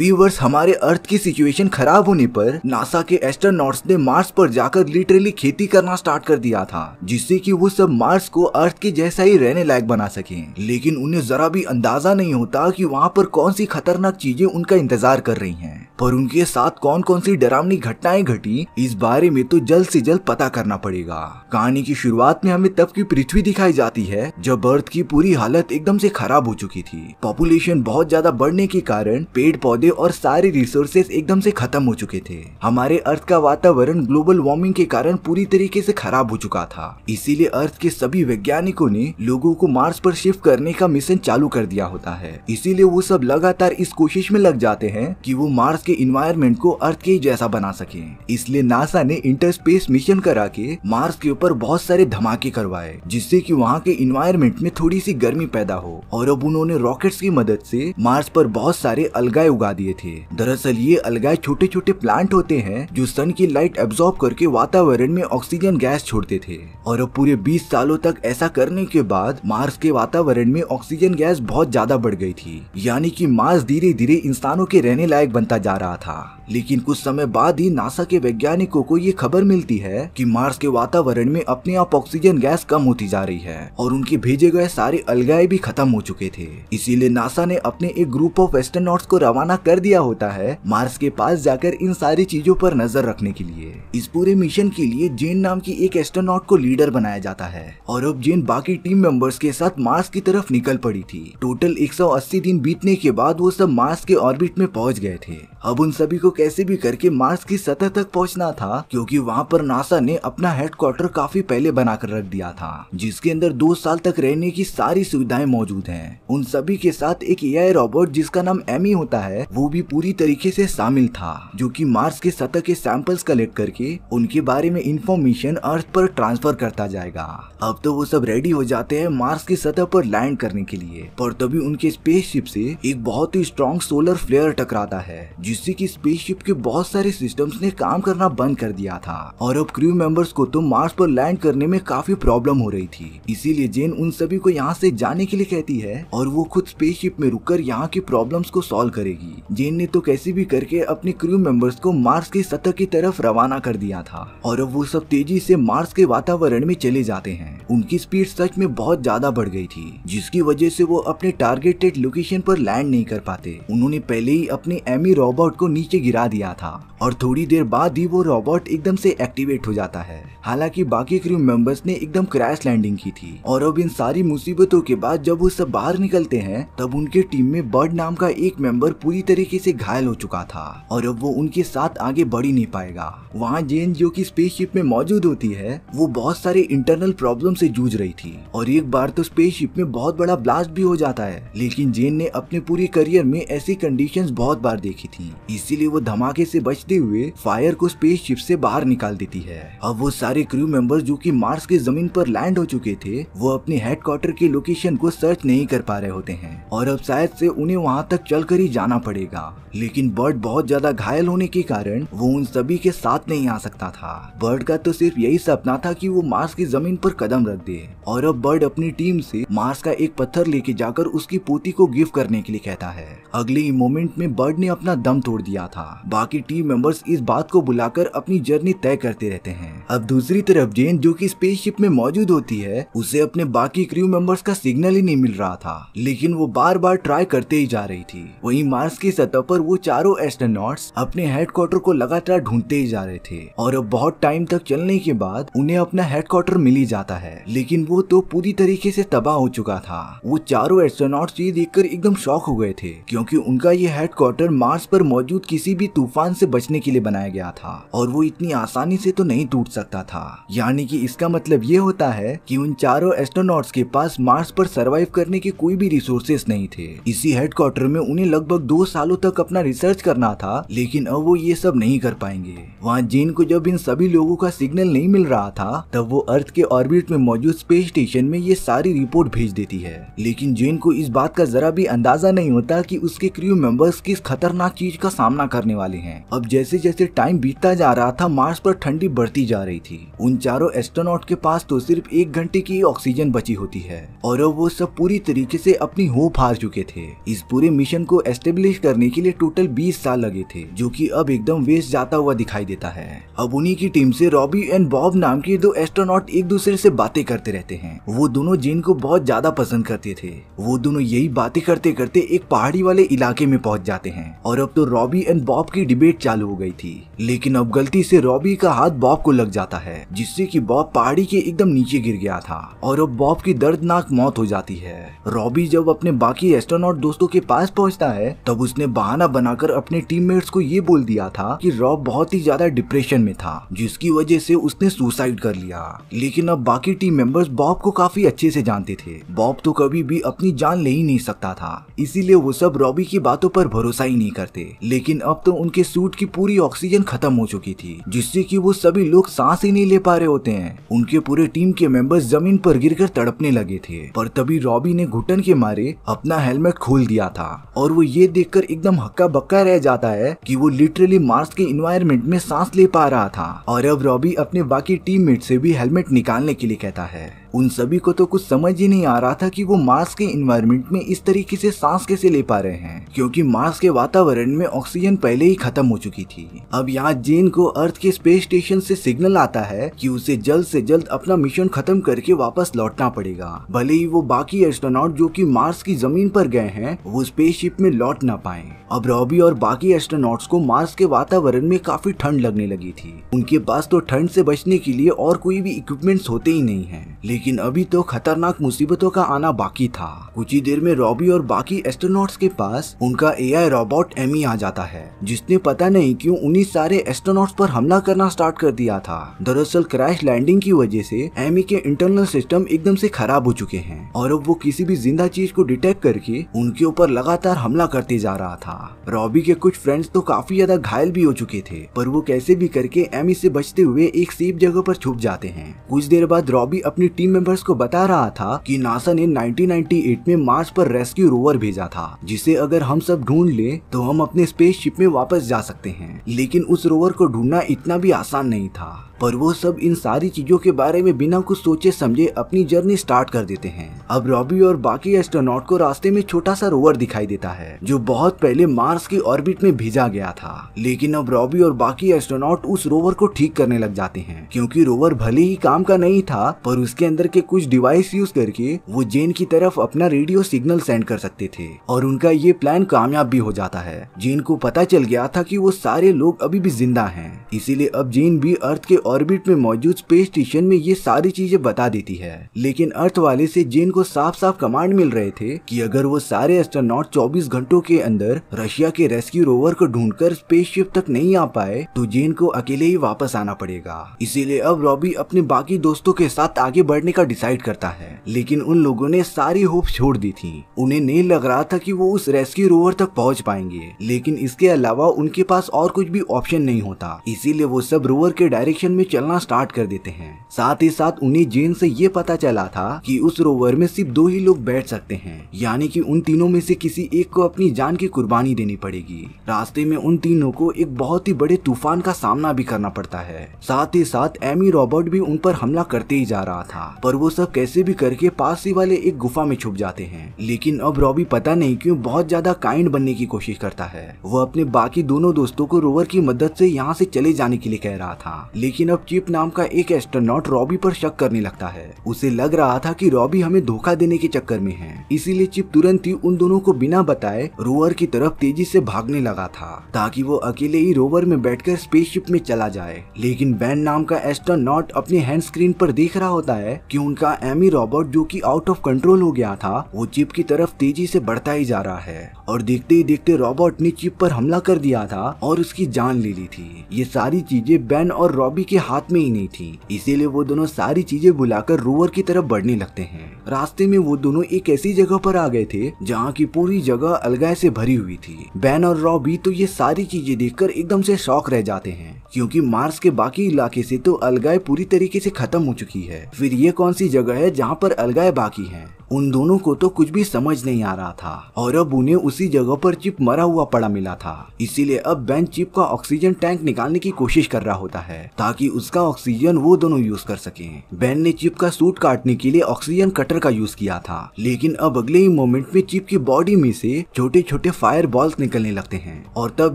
Viewers हमारे अर्थ की situation खराब होने पर नासा के एस्ट्रोनॉट्स ने मार्स पर जाकर लिटरली खेती करना स्टार्ट कर दिया था जिससे कि वो सब मार्स को अर्थ के जैसा ही रहने लायक बना सके लेकिन उन्हें जरा भी अंदाजा नहीं होता कि वहाँ पर कौन सी खतरनाक चीजें उनका इंतजार कर रही है पर उनके साथ कौन कौन सी डरावनी घटनाएं घटी इस बारे में तो जल्द से जल्द पता करना पड़ेगा कहानी की शुरुआत में हमें तब की पृथ्वी दिखाई जाती है जब अर्थ की पूरी हालत एकदम से खराब हो चुकी थी पॉपुलेशन बहुत ज्यादा बढ़ने के कारण पेड़ पौधे पौधे और सारे रिसोर्सेज एकदम से खत्म हो चुके थे हमारे अर्थ का वातावरण ग्लोबल वार्मिंग के कारण पूरी तरीके से खराब हो चुका था इसीलिए अर्थ के सभी वैज्ञानिकों ने लोगों को मार्स पर शिफ्ट करने का मिशन चालू कर दिया होता है इसीलिए वो सब लगातार इस कोशिश में लग जाते हैं कि वो मार्स के इन्वायरमेंट को अर्थ के जैसा बना सके इसलिए नासा ने इंटरस्पेस मिशन करा के मार्स के ऊपर बहुत सारे धमाके करवाए जिससे की वहाँ के इन्वायरमेंट में थोड़ी सी गर्मी पैदा हो और अब उन्होंने रॉकेट की मदद ऐसी मार्स पर बहुत सारे अलगाए उगा दिए थे दरअसल ये अलगाए छोटे छोटे प्लांट होते हैं जो सन की लाइट एब्जॉर्ब करके वातावरण में ऑक्सीजन गैस छोड़ते थे और अब पूरे 20 सालों तक ऐसा करने के बाद मार्स के वातावरण में ऑक्सीजन गैस बहुत ज्यादा बढ़ गई थी यानी कि मार्स धीरे धीरे इंसानों के रहने लायक बनता जा रहा था लेकिन कुछ समय बाद ही नासा के वैज्ञानिकों को ये खबर मिलती है कि मार्स के वातावरण में अपने आप ऑक्सीजन गैस कम होती जा रही है और उनके भेजे गए सारे अलगाए भी खत्म हो चुके थे इसीलिए नासा ने अपने एक ग्रुप ऑफ एस्ट्रोनॉट्स को रवाना कर दिया होता है मार्स के पास जाकर इन सारी चीजों पर नजर रखने के लिए इस पूरे मिशन के लिए जेन नाम की एक एस्ट्रोनॉट को लीडर बनाया जाता है और अब जेन बाकी टीम मेंबर्स के साथ मार्स की तरफ निकल पड़ी थी टोटल 180 दिन बीतने के बाद वो सब मार्स के ऑर्बिट में पहुंच गए थे अब उन सभी को कैसे भी करके मार्स की सतह तक पहुंचना था क्योंकि वहां पर नासा ने अपना हेडक्वार्टर काफी पहले बनाकर रख दिया था जिसके अंदर दो साल तक रहने की सारी सुविधाएं मौजूद हैं। उन सभी के साथ एक ए रोबोट जिसका नाम एमी होता है वो भी पूरी तरीके से शामिल था जो की मार्स के सतह के सैंपल्स कलेक्ट करके उनके बारे में इंफॉर्मेशन अर्थ पर ट्रांसफर करता जाएगा अब तो वो सब रेडी हो जाते हैं मार्स की सतह पर लैंड करने के लिए पर तभी उनके स्पेसशिप से एक बहुत ही स्ट्रॉन्ग सोलर फ्लेयर टकराता है जिससे कि स्पेस स्पेसशिप के बहुत सारे सिस्टम्स ने काम करना बंद कर दिया था और अब क्रू मेंबर्स को तो मार्स पर लैंड करने में काफी प्रॉब्लम हो रही थी इसीलिए जेन उन सभी को यहाँ से जाने के लिए कहती है और वो खुद स्पेसशिप में रुककर यहाँ की प्रॉब्लम्स को सॉल्व करेगी जेन ने तो कैसे भी करके अपने क्रू मेंबर्स को मार्स की सतह की तरफ रवाना कर दिया था और अब वो सब तेजी से मार्स के वातावरण में चले जाते हैं उनकी स्पीड सच में बहुत ज्यादा बढ़ गई थी जिसकी वजह से वो अपने टारगेटेड लोकेशन पर लैंड नहीं कर पाते उन्होंने पहले ही अपने एमी रोबोट को नीचे गिरा गिरा दिया था और थोड़ी देर बाद ही वो रॉबोट एकदम से एक्टिवेट हो जाता है हालांकि बाकी क्रू मेंबर्स ने एकदम क्रैश लैंडिंग की थी और अब इन सारी मुसीबतों के बाद जब वो सब बाहर निकलते हैं तब उनके टीम में बर्ड नाम का एक मेंबर पूरी तरीके से घायल हो चुका था और अब वो उनके साथ आगे बढ़ ही नहीं पाएगा वहाँ जेन जो की स्पेसशिप में मौजूद होती है वो बहुत सारे इंटरनल प्रॉब्लम से जूझ रही थी और एक बार तो स्पेसशिप में बहुत बड़ा ब्लास्ट भी हो जाता है लेकिन जेन ने अपने पूरे करियर में ऐसी कंडीशन बहुत बार देखी थी इसीलिए वो धमाके से बच पहुंचते हुए फायर को स्पेसशिप से बाहर निकाल देती है अब वो सारे क्रू मेंबर्स जो कि मार्स की जमीन पर लैंड हो चुके थे वो अपने हेडक्वार्टर के लोकेशन को सर्च नहीं कर पा रहे होते हैं और अब शायद से उन्हें वहाँ तक चल ही जाना पड़ेगा लेकिन बर्ड बहुत ज्यादा घायल होने के कारण वो उन सभी के साथ नहीं आ सकता था बर्ड का तो सिर्फ यही सपना था की वो मार्स की जमीन पर कदम रख दे और अब बर्ड अपनी टीम से मार्स का एक पत्थर लेके जाकर उसकी पोती को गिफ्ट करने के लिए कहता है अगले मोमेंट में बर्ड ने अपना दम तोड़ दिया था बाकी टीम मेंबर्स इस बात को बुलाकर अपनी जर्नी तय करते रहते हैं अब दूसरी तरफ जेन जो कि स्पेसशिप में मौजूद होती है उसे अपने बाकी क्रू मेंबर्स का सिग्नल ही नहीं मिल रहा था लेकिन वो बार बार ट्राई करते ही जा रही थी वही मार्स की सतह पर वो चारों एस्ट्रोनॉट्स अपने हेडक्वार्टर को लगातार ढूंढते ही जा रहे थे और अब बहुत टाइम तक चलने के बाद उन्हें अपना हेडक्वार्टर मिल ही जाता है लेकिन वो तो पूरी तरीके से तबाह हो चुका था वो चारों एस्ट्रोनॉट्स ये देखकर एकदम शौक हो गए थे क्योंकि उनका ये हेडक्वार्टर मार्स पर मौजूद किसी भी तूफान से बचने के लिए बनाया गया था और वो इतनी आसानी से तो नहीं टूट सकता था यानी कि इसका मतलब ये होता है कि उन चारों एस्ट्रोनॉट्स के पास मार्स पर सरवाइव करने के कोई भी रिसोर्सेस नहीं थे इसी हेडक्वार्टर में उन्हें लगभग दो सालों तक अपना रिसर्च करना था लेकिन अब वो ये सब नहीं कर पाएंगे वहाँ जीन को जब इन सभी लोगों का सिग्नल नहीं मिल रहा था तब वो अर्थ के ऑर्बिट में मौजूद स्पेस स्टेशन में ये सारी रिपोर्ट भेज देती है लेकिन जेन को इस बात का जरा भी अंदाजा नहीं होता कि उसके क्रू मेंबर्स किस खतरनाक चीज का सामना करने वाले हैं अब जैसे जैसे टाइम बीतता जा रहा था मार्स पर ठंडी बढ़ती जा रही थी उन चारों एस्ट्रोनॉट के पास तो सिर्फ एक घंटे की ऑक्सीजन बची होती है और अब वो सब पूरी तरीके से अपनी होप हार चुके थे इस पूरे मिशन को एस्टेब्लिश करने के लिए टोटल बीस साल लगे थे जो की अब एकदम वेस्ट जाता हुआ दिखाई देता है अब उन्हीं की टीम से रॉबी एंड बॉब नाम के दो एस्ट्रोनॉट एक दूसरे से बातें करते रहते हैं वो दोनों जिन को बहुत ज्यादा पसंद करते थे वो दोनों यही बातें करते करते एक पहाड़ी वाले इलाके में पहुंच जाते हैं और अब तो रॉबी एंड बॉब की डिबेट चालू हो गई थी लेकिन अब गलती से रॉबी का हाथ बॉब को लग जाता है जिससे कि बॉब पहाड़ी के एकदम नीचे गिर गया था और अब बॉब की दर्दनाक मौत हो जाती है रॉबी जब अपने बाकी एस्ट्रोनॉट दोस्तों के पास पहुंचता है तब उसने बहाना बनाकर अपने टीममेट्स को ये बोल दिया था कि रॉब बहुत ही ज्यादा डिप्रेशन में था जिसकी वजह से उसने सुसाइड कर लिया लेकिन अब बाकी टीम मेंबर्स बॉब को काफी अच्छे से जानते थे बॉब तो कभी भी अपनी जान ले ही नहीं सकता था इसीलिए वो सब रॉबी की बातों पर भरोसा ही नहीं करते लेकिन अब तो उनके सूट की पूरी ऑक्सीजन खत्म हो चुकी थी जिससे कि वो सभी लोग सांस ही नहीं ले पा रहे होते हैं उनके पूरे टीम के मेंबर्स जमीन पर गिरकर तड़पने लगे थे पर तभी रॉबी ने घुटन के मारे अपना हेलमेट खोल दिया था और वो ये देखकर एकदम हक्का बक्का रह जाता है कि वो लिटरली मार्स के इन्वायरमेंट में सांस ले पा रहा था और अब रॉबी अपने बाकी टीम से भी हेलमेट निकालने के लिए कहता है उन सभी को तो कुछ समझ ही नहीं आ रहा था कि वो मार्स के इन्वायरमेंट में इस तरीके से सांस कैसे ले पा रहे हैं क्योंकि मार्स के वातावरण में ऑक्सीजन पहले ही खत्म हो चुकी थी अब यहाँ जेन को अर्थ के स्पेस स्टेशन से सिग्नल आता है कि उसे जल्द से जल्द अपना मिशन खत्म करके वापस लौटना पड़ेगा भले ही वो बाकी एस्ट्रोनॉट जो की मार्स की जमीन पर गए हैं वो स्पेस में लौट ना पाए अब रॉबी और बाकी एस्ट्रोनॉट को मार्स के वातावरण में काफी ठंड लगने लगी थी उनके पास तो ठंड से बचने के लिए और कोई भी इक्विपमेंट होते ही नहीं है लेकिन अभी तो खतरनाक मुसीबतों का आना बाकी था कुछ ही देर में रॉबी और बाकी एस्ट्रोनॉट्स के पास उनका एआई रोबोट एमी आ जाता है जिसने पता नहीं क्यों उन्हीं सारे एस्ट्रोनॉट्स पर हमला करना स्टार्ट कर दिया था दरअसल क्रैश लैंडिंग की वजह से एमी के इंटरनल सिस्टम एकदम से खराब हो चुके हैं और अब वो किसी भी जिंदा चीज को डिटेक्ट करके उनके ऊपर लगातार हमला करते जा रहा था रॉबी के कुछ फ्रेंड्स तो काफी ज्यादा घायल भी हो चुके थे पर वो कैसे भी करके एमी से बचते हुए एक सेफ जगह पर छुप जाते हैं कुछ देर बाद रॉबी अपनी टीम टीम मेंबर्स को बता रहा था कि नासा ने 1998 में मार्स पर रेस्क्यू रोवर भेजा था जिसे अगर हम सब ढूंढ ले तो हम अपने स्पेसशिप में वापस जा सकते हैं लेकिन उस रोवर को ढूंढना इतना भी आसान नहीं था पर वो सब इन सारी चीजों के बारे में बिना कुछ सोचे समझे अपनी जर्नी स्टार्ट कर देते हैं अब रॉबी और बाकी एस्ट्रोनॉट को रास्ते में छोटा सा रोवर दिखाई देता है जो बहुत पहले मार्स की ऑर्बिट में भेजा गया था लेकिन अब रॉबी और बाकी एस्ट्रोनॉट उस रोवर को ठीक करने लग जाते हैं क्योंकि रोवर भले ही काम का नहीं था पर उसके अंदर के कुछ डिवाइस यूज करके वो जेन की तरफ अपना रेडियो सिग्नल सेंड कर सकते थे और उनका ये प्लान कामयाब भी हो जाता है जेन को पता चल गया था की वो सारे लोग अभी भी जिंदा है इसीलिए अब जेन भी अर्थ के ऑर्बिट में मौजूद स्पेस स्टेशन में ये सारी चीजें बता देती है लेकिन अर्थ वाले से जेन को साफ साफ कमांड मिल रहे थे कि अगर वो सारे एस्ट्रोनॉट 24 घंटों के अंदर रशिया के रेस्क्यू रोवर को ढूंढकर स्पेसशिप तक नहीं आ पाए तो जेन को अकेले ही वापस आना पड़ेगा इसीलिए अब रॉबी अपने बाकी दोस्तों के साथ आगे बढ़ने का डिसाइड करता है लेकिन उन लोगों ने सारी होप छोड़ दी थी उन्हें नहीं लग रहा था की वो उस रेस्क्यू रोवर तक पहुँच पाएंगे लेकिन इसके अलावा उनके पास और कुछ भी ऑप्शन नहीं होता इसीलिए वो सब रोवर के डायरेक्शन में चलना स्टार्ट कर देते हैं साथ ही साथ उन्हें जेन से ये पता चला था कि उस रोवर में सिर्फ दो ही लोग बैठ सकते हैं यानी कि उन तीनों में से किसी एक को अपनी जान की कुर्बानी देनी पड़ेगी रास्ते में उन तीनों को एक बहुत ही बड़े तूफान का सामना भी करना पड़ता है साथ ही साथ एमी रॉबर्ट भी उन पर हमला करते ही जा रहा था पर वो सब कैसे भी करके पास ही वाले एक गुफा में छुप जाते हैं लेकिन अब रॉबी पता नहीं क्यों बहुत ज्यादा काइंड बनने की कोशिश करता है वो अपने बाकी दोनों दोस्तों को रोवर की मदद से यहाँ से चले जाने के लिए कह रहा था लेकिन लेकिन अब चिप नाम का एक एस्ट्रोनॉट रॉबी पर शक करने लगता है उसे लग रहा था कि रॉबी हमें धोखा देने के चक्कर में है इसीलिए चिप तुरंत ही उन दोनों को बिना बताए रोवर की तरफ तेजी से भागने लगा था ताकि वो अकेले ही रोवर में बैठकर स्पेसशिप में चला जाए लेकिन बैन नाम का एस्ट्रोनॉट अपने हैंड स्क्रीन पर देख रहा होता है की उनका एमी रॉबोट जो की आउट ऑफ कंट्रोल हो गया था वो चिप की तरफ तेजी से बढ़ता ही जा रहा है और देखते ही देखते रॉबोट ने चिप पर हमला कर दिया था और उसकी जान ले ली थी ये सारी चीजें बैन और रॉबी के हाथ में ही नहीं थी इसीलिए वो दोनों सारी चीजें बुलाकर रोवर की तरफ बढ़ने लगते हैं रास्ते में वो दोनों एक ऐसी जगह पर आ गए थे जहाँ की पूरी जगह अलगाय से भरी हुई थी बैन और रॉबी तो ये सारी चीजें देखकर एकदम से शौक रह जाते हैं क्योंकि मार्स के बाकी इलाके से तो अलगाय पूरी तरीके से खत्म हो चुकी है फिर ये कौन सी जगह है जहाँ पर अलगाय बाकी है उन दोनों को तो कुछ भी समझ नहीं आ रहा था और अब उन्हें उसी जगह पर चिप मरा हुआ पड़ा मिला था इसीलिए अब बैन चिप का ऑक्सीजन टैंक निकालने की कोशिश कर रहा होता है ताकि उसका ऑक्सीजन वो दोनों यूज कर सके बैन ने चिप का सूट काटने के लिए ऑक्सीजन कटर ब्लास्टर का यूज किया था लेकिन अब अगले ही मोमेंट में चिप की बॉडी में से छोटे छोटे फायर बॉल्स निकलने लगते हैं और तब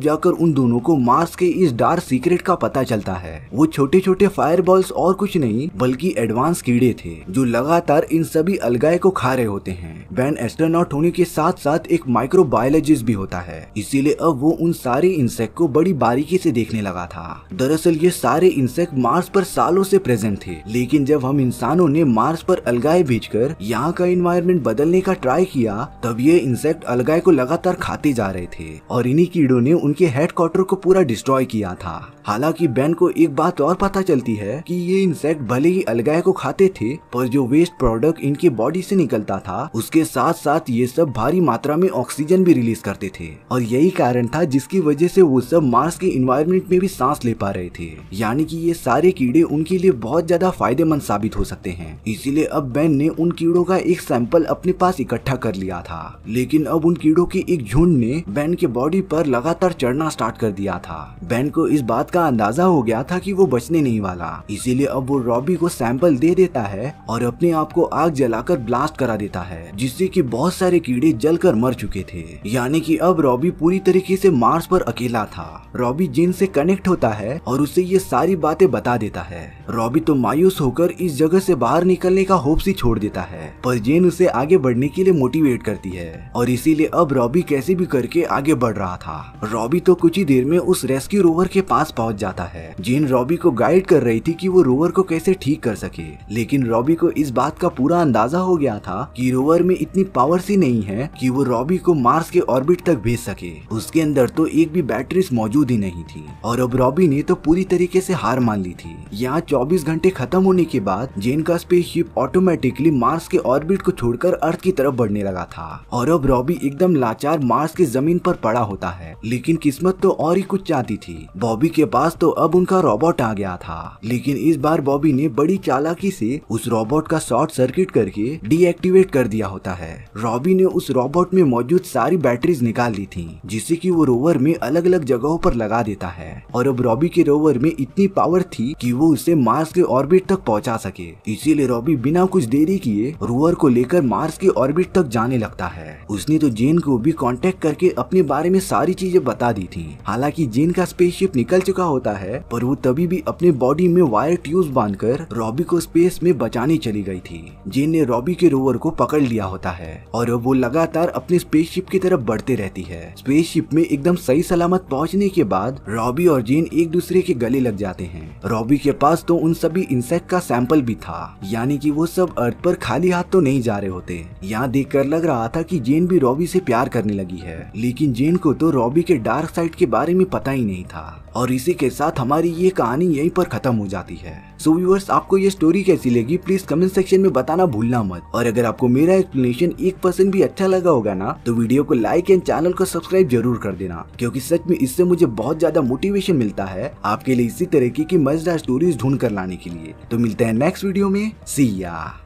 जाकर उन दोनों को मार्स के इस डार्क सीक्रेट का पता चलता है वो छोटे छोटे फायर बॉल्स और कुछ नहीं बल्कि एडवांस कीड़े थे जो लगातार इन सभी अलगाए को खा रहे होते हैं बैन एस्ट्रोनॉट होने के साथ साथ एक माइक्रोबायोलॉजिस्ट भी होता है इसीलिए अब वो उन सारे इंसेक्ट को बड़ी बारीकी से देखने लगा था दरअसल ये सारे इंसेक्ट मार्स पर सालों से प्रेजेंट थे लेकिन जब हम इंसानों ने मार्स पर अलगाए भेजकर होकर यहाँ का इन्वायरमेंट बदलने का ट्राई किया तब ये इंसेक्ट अलगाय को लगातार खाते जा रहे थे और इन्हीं कीड़ो ने उनके हेडक्वार्टर को पूरा डिस्ट्रॉय किया था हालांकि बैन को एक बात और पता चलती है कि ये इंसेक्ट भले ही अलगाय को खाते थे पर जो वेस्ट प्रोडक्ट इनके बॉडी से निकलता था उसके साथ साथ ये सब भारी मात्रा में ऑक्सीजन भी रिलीज करते थे और यही कारण था जिसकी वजह से वो सब मार्स के इन्वायरमेंट में भी सांस ले पा रहे थे यानी कि ये सारे कीड़े उनके लिए बहुत ज्यादा फायदेमंद साबित हो सकते हैं इसीलिए अब बैन ने उन कीड़ों का एक सैंपल अपने पास इकट्ठा कर लिया था लेकिन अब उन कीड़ों के एक झुंड ने बैन के बॉडी पर लगातार चढ़ना स्टार्ट कर दिया था बैन को इस बात का अंदाजा हो गया था कि वो बचने नहीं वाला इसीलिए अब वो रॉबी को सैंपल दे देता है और अपने आप को आग जलाकर ब्लास्ट करा देता है जिससे कि बहुत सारे कीड़े जलकर मर चुके थे यानी कि अब रॉबी पूरी तरीके से मार्स पर अकेला था रॉबी जिन से कनेक्ट होता है और उसे ये सारी बातें बता देता है रॉबी तो मायूस होकर इस जगह से बाहर निकलने का होप्स ही छोड़ देता जाता है पर जेन उसे आगे बढ़ने के लिए मोटिवेट करती है और इसीलिए अब रॉबी कैसे भी करके आगे बढ़ रहा था रॉबी तो कुछ ही देर में उस रेस्क्यू रोवर के पास पहुंच जाता है जेन रॉबी को गाइड कर रही थी कि वो रोवर को कैसे ठीक कर सके लेकिन रॉबी को इस बात का पूरा अंदाजा हो गया था कि रोवर में इतनी पावर सी नहीं है कि वो रॉबी को मार्स के ऑर्बिट तक भेज सके उसके अंदर तो एक भी बैटरी मौजूद ही नहीं थी और अब रॉबी ने तो पूरी तरीके से हार मान ली थी यहाँ 24 घंटे खत्म होने के बाद जेन का स्पेस ऑटोमेटिकली मार्स मार्स के ऑर्बिट को छोड़कर अर्थ की तरफ बढ़ने लगा था और अब रॉबी एकदम लाचार मार्स की जमीन पर पड़ा होता है लेकिन किस्मत तो और ही कुछ चाहती थी बॉबी के पास तो अब उनका रोबोट आ गया था लेकिन इस बार बॉबी ने बड़ी चालाकी से उस रोबोट का शॉर्ट सर्किट करके डीएक्टिवेट कर दिया होता है रॉबी ने उस रोबोट में मौजूद सारी बैटरीज निकाल दी थी जिससे की वो रोवर में अलग अलग जगहों पर लगा देता है और अब रॉबी के रोवर में इतनी पावर थी की वो उसे मार्स के ऑर्बिट तक पहुँचा सके इसीलिए रॉबी बिना कुछ देरी किए लिए रूअर को लेकर मार्स के ऑर्बिट तक जाने लगता है उसने तो जेन को भी कांटेक्ट करके अपने बारे में सारी चीजें बता दी थी हालांकि जेन का स्पेसशिप निकल चुका होता है पर वो तभी भी अपने बॉडी में वायर ट्यूब बांधकर रॉबी को स्पेस में बचाने चली गई थी जेन ने रॉबी के रोवर को पकड़ लिया होता है और वो लगातार अपने स्पेसशिप की तरफ बढ़ते रहती है स्पेसशिप में एकदम सही सलामत पहुँचने के बाद रॉबी और जेन एक दूसरे के गले लग जाते हैं रॉबी के पास तो उन सभी इंसेक्ट का सैंपल भी था यानी की वो सब अर्थ पर खाली हाथ तो नहीं जा रहे होते यहाँ देख कर लग रहा था कि जेन भी रॉबी से प्यार करने लगी है लेकिन जेन को तो रॉबी के डार्क साइड के बारे में पता ही नहीं था और इसी के साथ हमारी ये कहानी यहीं पर खत्म हो जाती है सो व्यूवर्स आपको ये स्टोरी कैसी लगी प्लीज कमेंट सेक्शन में बताना भूलना मत और अगर आपको मेरा एक्सप्लेनेशन एक परसेंट भी अच्छा लगा होगा ना तो वीडियो को लाइक एंड चैनल को सब्सक्राइब जरूर कर देना क्योंकि सच में इससे मुझे बहुत ज्यादा मोटिवेशन मिलता है आपके लिए इसी तरीके की मजेदार स्टोरीज ढूंढ कर लाने के लिए तो मिलते हैं नेक्स्ट वीडियो में सिया